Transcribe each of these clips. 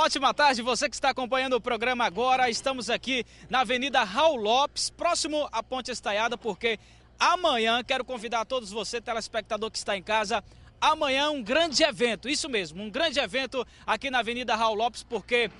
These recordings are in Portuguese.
Ótima tarde, você que está acompanhando o programa agora. Estamos aqui na Avenida Raul Lopes, próximo à Ponte Estaiada, porque amanhã quero convidar todos você, telespectador que está em casa, amanhã um grande evento, isso mesmo, um grande evento aqui na Avenida Raul Lopes, porque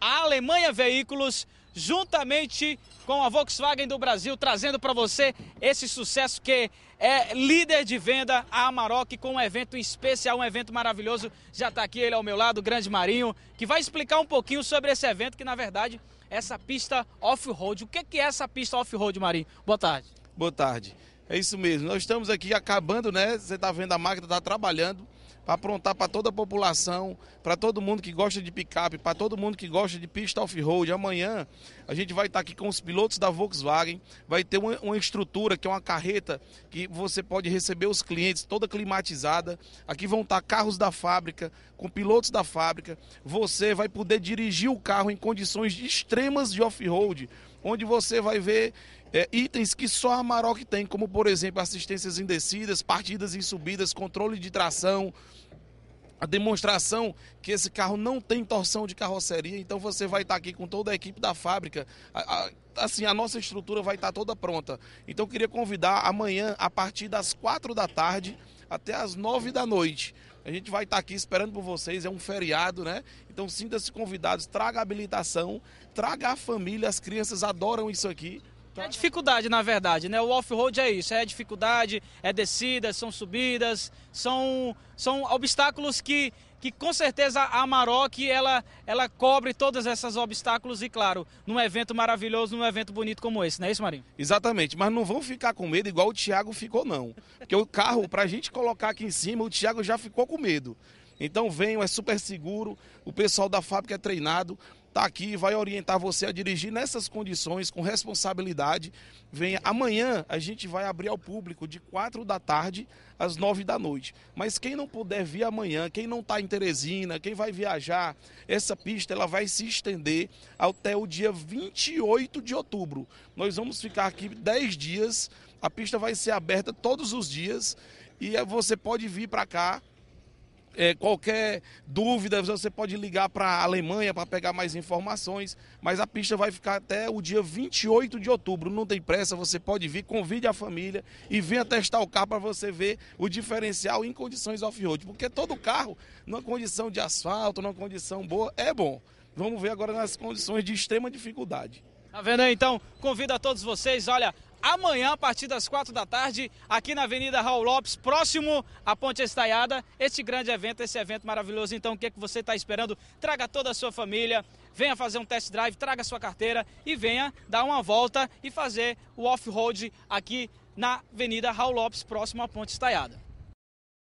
a Alemanha Veículos juntamente com a Volkswagen do Brasil, trazendo para você esse sucesso que é líder de venda a Amarok com um evento especial, um evento maravilhoso. Já está aqui ele ao meu lado, o Grande Marinho, que vai explicar um pouquinho sobre esse evento, que na verdade essa pista off-road. O que é essa pista off-road, Marinho? Boa tarde. Boa tarde. É isso mesmo. Nós estamos aqui acabando, né? Você está vendo a máquina, está trabalhando para aprontar para toda a população, para todo mundo que gosta de picape, para todo mundo que gosta de pista off-road. Amanhã a gente vai estar tá aqui com os pilotos da Volkswagen, vai ter uma, uma, estrutura que é uma carreta que você pode receber os clientes toda climatizada. Aqui vão estar tá carros da fábrica, com pilotos da fábrica. Você vai poder dirigir o carro em condições extremas de off-road onde você vai ver é, itens que só a Maroc tem, como por exemplo assistências em descidas, partidas em subidas, controle de tração, a demonstração que esse carro não tem torção de carroceria, então você vai estar tá aqui com toda a equipe da fábrica. A, a, assim, a nossa estrutura vai estar tá toda pronta. Então eu queria convidar amanhã, a partir das quatro da tarde até as nove da noite, a gente vai estar aqui esperando por vocês, é um feriado, né? Então sinta-se convidados, traga habilitação, traga a família, as crianças adoram isso aqui. É dificuldade, na verdade, né? O off-road é isso, é dificuldade, é descidas, são subidas, são, são obstáculos que que com certeza a Maroc ela, ela cobre todos esses obstáculos e, claro, num evento maravilhoso, num evento bonito como esse, não é isso, Marinho? Exatamente, mas não vão ficar com medo igual o Thiago ficou, não. Porque o carro, para a gente colocar aqui em cima, o Thiago já ficou com medo. Então venham, é super seguro, o pessoal da fábrica é treinado está aqui, vai orientar você a dirigir nessas condições, com responsabilidade. Venha. Amanhã a gente vai abrir ao público de 4 da tarde às 9 da noite. Mas quem não puder vir amanhã, quem não está em Teresina, quem vai viajar, essa pista ela vai se estender até o dia 28 de outubro. Nós vamos ficar aqui 10 dias. A pista vai ser aberta todos os dias e eh, você pode vir para cá é, qualquer dúvida, você pode ligar para a Alemanha para pegar mais informações, mas a pista vai ficar até o dia 28 de outubro. Não tem pressa, você pode vir, convide a família e venha testar o carro para você ver o diferencial em condições off-road, porque todo carro, numa condição de asfalto, numa condição boa, é bom. Vamos ver agora nas condições de extrema dificuldade. Tá vendo aí, então? Convido a todos vocês, olha, amanhã, a partir das quatro da tarde, aqui na Avenida Raul Lopes, próximo à Ponte Estaiada, este grande evento, esse evento maravilhoso. Então, o que, é que você está esperando? Traga toda a sua família, venha fazer um test drive, traga sua carteira e venha dar uma volta e fazer o off-road aqui na Avenida Raul Lopes, próximo à Ponte Estaiada.